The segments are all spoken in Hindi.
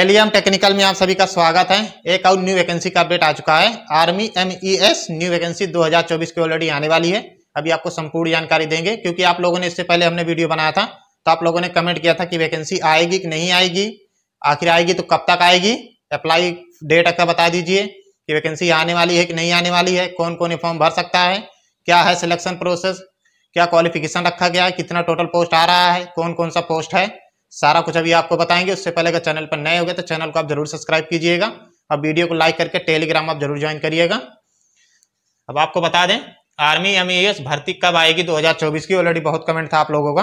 एलियम टेक्निकल में आप सभी का स्वागत है एक और न्यू वैकेंसी का अपडेट आ चुका है आर्मी एमईएस न्यू वैकेंसी 2024 की ऑलरेडी आने वाली है अभी आपको संपूर्ण जानकारी देंगे क्योंकि आप लोगों ने इससे पहले हमने वीडियो बनाया था तो आप लोगों ने कमेंट किया था कि वैकेंसी आएगी कि नहीं आएगी आखिर आएगी तो कब तक आएगी अप्लाई डेट का बता दीजिए कि वैकेंसी आने वाली है कि नहीं आने वाली है कौन कौन फॉर्म भर सकता है क्या है सिलेक्शन प्रोसेस क्या क्वालिफिकेशन रखा गया है कितना टोटल पोस्ट आ रहा है कौन कौन सा पोस्ट है सारा कुछ अभी आपको बताएंगे उससे पहले अगर चैनल पर नए हो गए तो चैनल को आप जरूर सब्सक्राइब कीजिएगा और वीडियो को लाइक करके टेलीग्राम आप जरूर ज्वाइन करिएगा अब आपको बता दें आर्मी एम भर्ती कब आएगी 2024 की ऑलरेडी बहुत कमेंट था आप लोगों का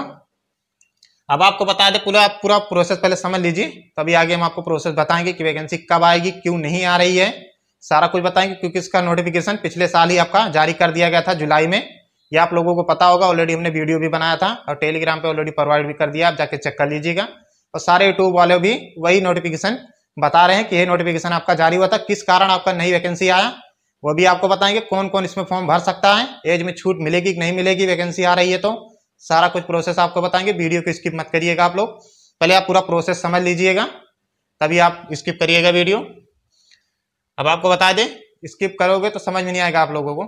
अब आपको बता दें पूरा पूरा प्रोसेस पहले समझ लीजिए तभी तो आगे हम आपको प्रोसेस बताएंगे कि वैकेंसी कब आएगी क्यों नहीं आ रही है सारा कुछ बताएंगे क्योंकि इसका नोटिफिकेशन पिछले साल ही आपका जारी कर दिया गया था जुलाई में ये आप लोगों को पता होगा ऑलरेडी हमने वीडियो भी बनाया था और टेलीग्राम पे ऑलरेडी प्रोवाइड भी कर दिया आप जाके चेक कर लीजिएगा और सारे यूट्यूब वाले भी वही नोटिफिकेशन बता रहे हैं कि ये नोटिफिकेशन आपका जारी हुआ था किस कारण आपका नई वैकेंसी आया वो भी आपको बताएंगे कौन कौन इसमें फॉर्म भर सकता है एज में छूट मिलेगी कि नहीं मिलेगी वैकेंसी आ रही है तो सारा कुछ प्रोसेस आपको बताएंगे वीडियो को स्किप मत करिएगा आप लोग पहले आप पूरा प्रोसेस समझ लीजिएगा तभी आप स्किप करिएगा वीडियो अब आपको बता दें स्किप करोगे तो समझ में नहीं आएगा आप लोगों को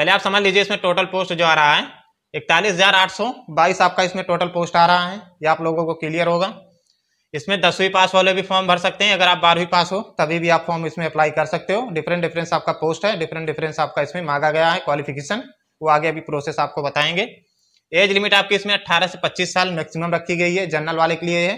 पहले आप समझ लीजिए इसमें टोटल पोस्ट जो आ रहा है इकतालीस हजार आठ सौ बाईस आपका इसमें टोटल पोस्ट आ रहा है ये आप लोगों को क्लियर होगा इसमें दसवीं पास वाले भी फॉर्म भर सकते हैं अगर आप बारहवीं पास हो तभी भी आप फॉर्म इसमें अप्लाई कर सकते हो डिफरेंट डिफरेंस आपका पोस्ट है डिफरेंट डिफरेंस आपका इसमें मांगा गया है क्वालिफिकेशन वो आगे अभी प्रोसेस आपको बताएंगे एज लिमिट आपकी इसमें 18 से 25 साल मैक्सिमम रखी गई है जनरल वाले के लिए है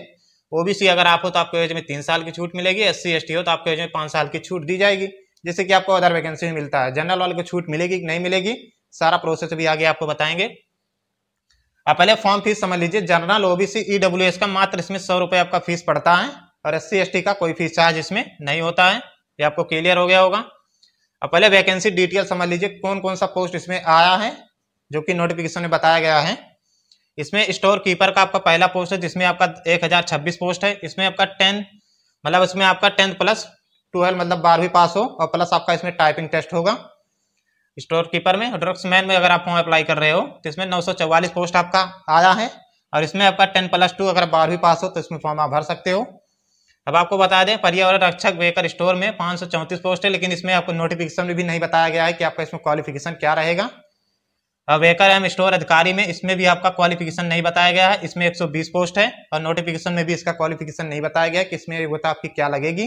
ओबीसी अगर आप हो तो आपको एज में तीन साल की छूट मिलेगी एस सी हो तो आपको एज में पाँच साल की छूट दी जाएगी जैसे कि आपको अदर वैकेंसी में मिलता है जनरल वाले को छूट मिलेगी कि नहीं मिलेगी सारा प्रोसेस भी आगे आपको बताएंगे आप पहले फॉर्म फीस समझ लीजिए जनरल ओबीसी ईडब्ल्यू का मात्र इसमें सौ रुपये आपका फीस पड़ता है और एस सी का कोई फीस चार्ज इसमें नहीं होता है ये आपको क्लियर हो गया होगा अब पहले वैकेंसी डिटेल समझ लीजिए कौन कौन सा पोस्ट इसमें आया है जो कि नोटिफिकेशन में बताया गया है इसमें स्टोर कीपर का आपका पहला पोस्ट है जिसमें आपका एक पोस्ट है इसमें आपका टेन मतलब इसमें आपका टेंथ प्लस ट्वेल्व मतलब बारहवीं पास हो और प्लस आपका इसमें टाइपिंग टेस्ट होगा स्टोर कीपर में मैन में अगर आप फॉर्म अप्लाई कर रहे हो तो इसमें चौवालीस पोस्ट आपका आया है और इसमें आपका टेन प्लस टू अगर बारहवीं पास हो तो इसमें फॉर्म आप भर सकते हो अब आपको बता दें पर्यावरण रक्षक वेकर स्टोर में पाँच पोस्ट है लेकिन इसमें आपको नोटिफिकेशन में भी नहीं बताया गया है कि आपका इसमें क्वालिफिकेशन क्या रहेगा और वेकर एम स्टोर अधिकारी में इसमें भी आपका क्वालिफिकेशन नहीं बताया गया है इसमें 120 पोस्ट है और नोटिफिकेशन में भी इसका क्वालिफिकेशन नहीं बताया गया कि इसमें योग्यता तो आपकी क्या लगेगी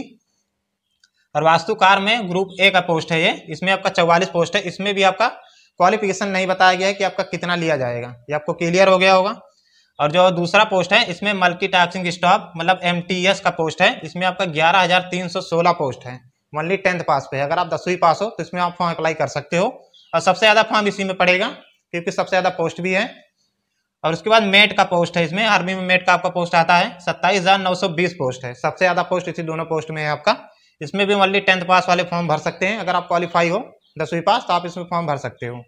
और वास्तुकार में ग्रुप ए का पोस्ट है ये इसमें आपका चौवालीस पोस्ट है इसमें भी आपका क्वालिफिकेशन नहीं बताया गया है कि आपका कितना लिया जाएगा ये आपको क्लियर हो गया होगा और जो दूसरा पोस्ट है इसमें मल्टी टास्किंग स्टॉप मतलब एम का पोस्ट है इसमें आपका ग्यारह पोस्ट है मल्ली टेंथ पास पे अगर आप दसवीं पास हो तो इसमें आप फॉर्म अप्लाई कर सकते हो और सबसे ज़्यादा फॉर्म इसी में पड़ेगा क्योंकि सबसे ज़्यादा पोस्ट भी है और उसके बाद मेट का पोस्ट है इसमें आर्मी में मेट का आपका पोस्ट आता है सत्ताईस पोस्ट है सबसे ज़्यादा पोस्ट इसी दोनों पोस्ट में है आपका इसमें भी मल्ली टेंथ पास वाले फॉर्म भर सकते हैं अगर आप क्वालिफाई हो दसवीं पास तो आप इसमें फॉर्म भर सकते हो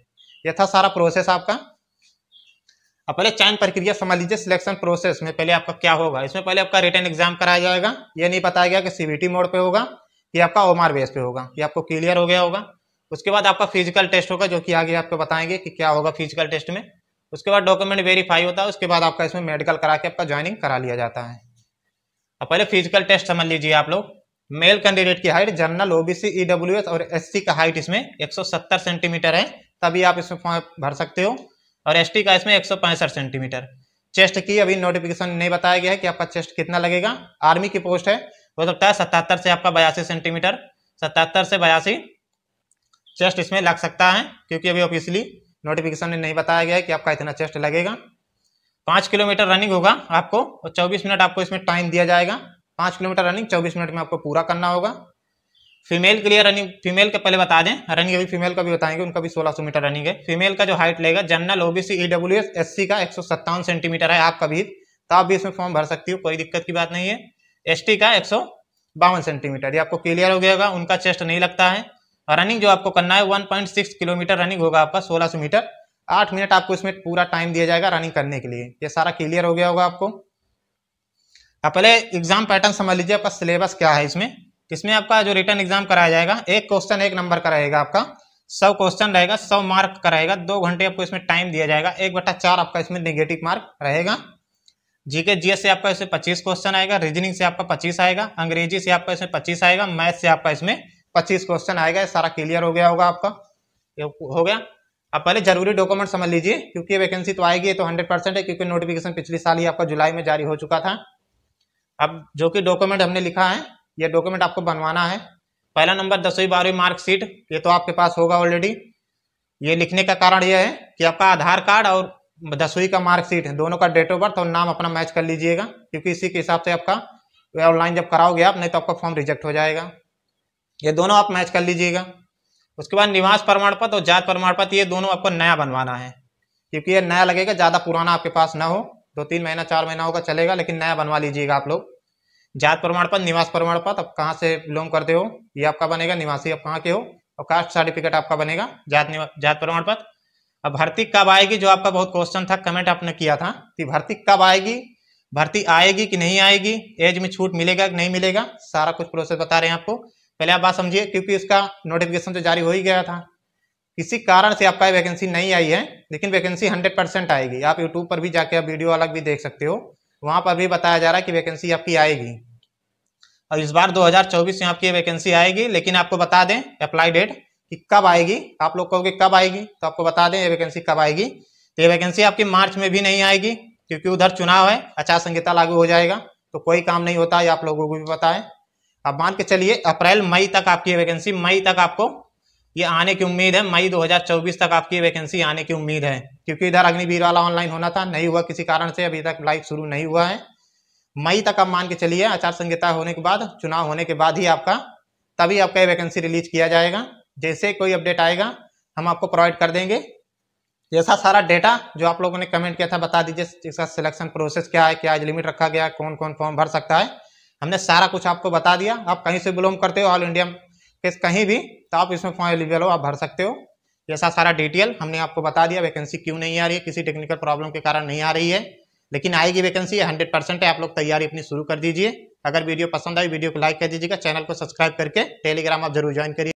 यह था सारा प्रोसेस आपका अब पहले चयन प्रक्रिया समझ लीजिए सिलेक्शन प्रोसेस में पहले आपका क्या होगा इसमें पहले आपका रिटर्न एग्जाम कराया जाएगा ये नहीं बताया गया कि सीबीटी मोड पे होगा कि आपका आर बेस पे होगा ये आपको क्लियर हो गया होगा उसके बाद आपका फिजिकल टेस्ट होगा जो कि आगे आपको बताएंगे कि क्या होगा फिजिकल टेस्ट में उसके बाद डॉक्यूमेंट वेरीफाई होता है उसके बाद आपका इसमें मेडिकल करा के आपका ज्वाइनिंग करा लिया जाता है अब पहले फिजिकल टेस्ट समझ लीजिए आप लोग मेल कैंडिडेट की हाइट जनरल ओबीसी ईडब्ल्यू और एससी का हाइट इसमें 170 सेंटीमीटर है तभी आप इसमें भर सकते हो और एसटी का इसमें एक सेंटीमीटर चेस्ट की अभी नोटिफिकेशन नहीं बताया गया है कि आपका चेस्ट कितना लगेगा आर्मी की पोस्ट है हो सकता है सतहत्तर से आपका बयासी सेंटीमीटर सतहत्तर से बयासी चेस्ट इसमें लग सकता है क्योंकि अभी ऑफिसली नोटिफिकेशन में नहीं बताया गया है कि आपका इतना चेस्ट लगेगा पाँच किलोमीटर रनिंग होगा आपको और चौबीस मिनट आपको इसमें टाइम दिया जाएगा पाँच किलोमीटर रनिंग चौबीस मिनट में आपको पूरा करना होगा फीमेल के लिए रनिंग फीमेल का पहले बता दें रनिंग अभी फीमेल का भी बताएंगे उनका भी 1600 मीटर रनिंग है फीमेल का जो हाइट लेगा general OBC EW S C का एक सेंटीमीटर है आपका भी तो आप भी इसमें फॉर्म भर सकती हो कोई दिक्कत की बात नहीं है एस का एक सेंटीमीटर ये आपको क्लियर हो गया होगा उनका चेस्ट नहीं लगता है रनिंग जो आपको करना है वन किलोमीटर रनिंग होगा आपका सोलह मीटर आठ मिनट आपको इसमें पूरा टाइम दिया जाएगा रनिंग करने के लिए ये सारा क्लियर हो गया होगा आपको आप पहले एग्जाम पैटर्न समझ लीजिए आपका सिलेबस क्या है इसमें इसमें आपका जो रिटर्न एग्जाम कराया जाएगा एक क्वेश्चन एक नंबर का रहेगा आपका सौ क्वेश्चन रहेगा सौ मार्क का रहेगा दो घंटे आपको इसमें टाइम दिया जाएगा एक बटा चार आपका इसमें नेगेटिव मार्क रहेगा जीके जी से आपका इसमें पच्चीस क्वेश्चन आएगा रीजनिंग से आपका पच्चीस आएगा अंग्रेजी से आपका इसमें पच्चीस आएगा मैथ से आपका इसमें पच्चीस क्वेश्चन आएगा सारा क्लियर हो गया होगा आपका हो गया आप पहले जरूरी डॉक्यूमेंट समझ लीजिए क्योंकि वैकेंसी तो आएगी तो हंड्रेड परसेंट है क्योंकि नोटिफिकेशन पिछले साल ही आपका जुलाई में जारी हो चुका था अब जो कि डॉक्यूमेंट हमने लिखा है ये डॉक्यूमेंट आपको बनवाना है पहला नंबर दसवीं बारहवीं मार्कशीट ये तो आपके पास होगा ऑलरेडी ये लिखने का कारण यह है कि आपका आधार कार्ड और दसवीं का मार्कशीट दोनों का डेट ऑफ बर्थ और नाम अपना मैच कर लीजिएगा क्योंकि इसी के हिसाब से आपका ऑनलाइन जब कराओगे आप नहीं तो आपका फॉर्म रिजेक्ट हो जाएगा ये दोनों आप मैच कर लीजिएगा उसके बाद निवास प्रमाण पत्र और जात प्रमाण पत्र ये दोनों आपको नया बनवाना है क्योंकि ये नया लगेगा ज़्यादा पुराना आपके पास ना हो दो तीन महीना चार महीना होगा चलेगा लेकिन नया बनवा लीजिएगा आप लोग जात प्रमाण पत्र निवास प्रमाण पत्र आप कहाँ से बिलोंग करते हो ये आपका बनेगा निवासी आप कहाँ के हो और कास्ट सर्टिफिकेट आपका बनेगा जात जात प्रमाण पत्र अब भर्ती कब आएगी जो आपका बहुत क्वेश्चन था कमेंट आपने किया था कि भर्ती कब आएगी भर्ती आएगी कि नहीं आएगी एज में छूट मिलेगा कि नहीं मिलेगा सारा कुछ प्रोसेस बता रहे हैं आपको पहले आप बात समझिए क्योंकि उसका नोटिफिकेशन तो जारी हो ही गया था किसी कारण से आपका वैकेंसी नहीं आई है लेकिन वैकेंसी 100 परसेंट आएगी आप यूट्यूब पर भी जाके आप वीडियो अलग भी देख सकते हो वहाँ पर भी बताया जा रहा है कि वैकेंसी आपकी आएगी और इस बार 2024 में आपकी वैकेंसी आएगी लेकिन आपको बता दें अप्लाई डेट कि कब आएगी आप लोग कहोगे कब आएगी तो आपको बता दें ये वैकेंसी कब आएगी तो ये वैकेंसी आपकी मार्च में भी नहीं आएगी क्योंकि उधर चुनाव है आचार संहिता लागू हो जाएगा तो कोई काम नहीं होता ये आप लोगों को भी पता है अब मान के चलिए अप्रैल मई तक आपकी वैकेंसी मई तक आपको ये आने की उम्मीद है मई 2024 तक आपकी वैकेंसी आने की उम्मीद है क्योंकि इधर अग्निवीर वाला ऑनलाइन होना था नहीं हुआ किसी कारण से अभी तक लाइव शुरू नहीं हुआ है मई तक आप मान के चलिए आचार संहिता होने के बाद चुनाव होने के बाद ही आपका तभी आपका वैकेंसी रिलीज किया जाएगा जैसे कोई अपडेट आएगा हम आपको प्रोवाइड कर देंगे जैसा सारा डेटा जो आप लोगों ने कमेंट किया था बता दीजिए इसका सिलेक्शन प्रोसेस क्या है क्या लिमिट रखा गया कौन कौन फॉर्म भर सकता है हमने सारा कुछ आपको बता दिया आप कहीं से बिलोंग करते हो ऑल इंडिया किस कहीं भी तो आप इसमें फॉर्म एलिजिबल हो आप भर सकते हो जैसा सारा डिटेल हमने आपको बता दिया वैकेंसी क्यों नहीं आ रही है किसी टेक्निकल प्रॉब्लम के कारण नहीं आ रही है लेकिन आएगी वैकेंसी हंड्रेड परसेंट है आप लोग तैयारी अपनी शुरू कर दीजिए अगर वीडियो पसंद आई वीडियो को लाइक कर दीजिएगा चैनल को सब्सक्राइब करके टेलीग्राम आप जरूर ज्वाइन करिए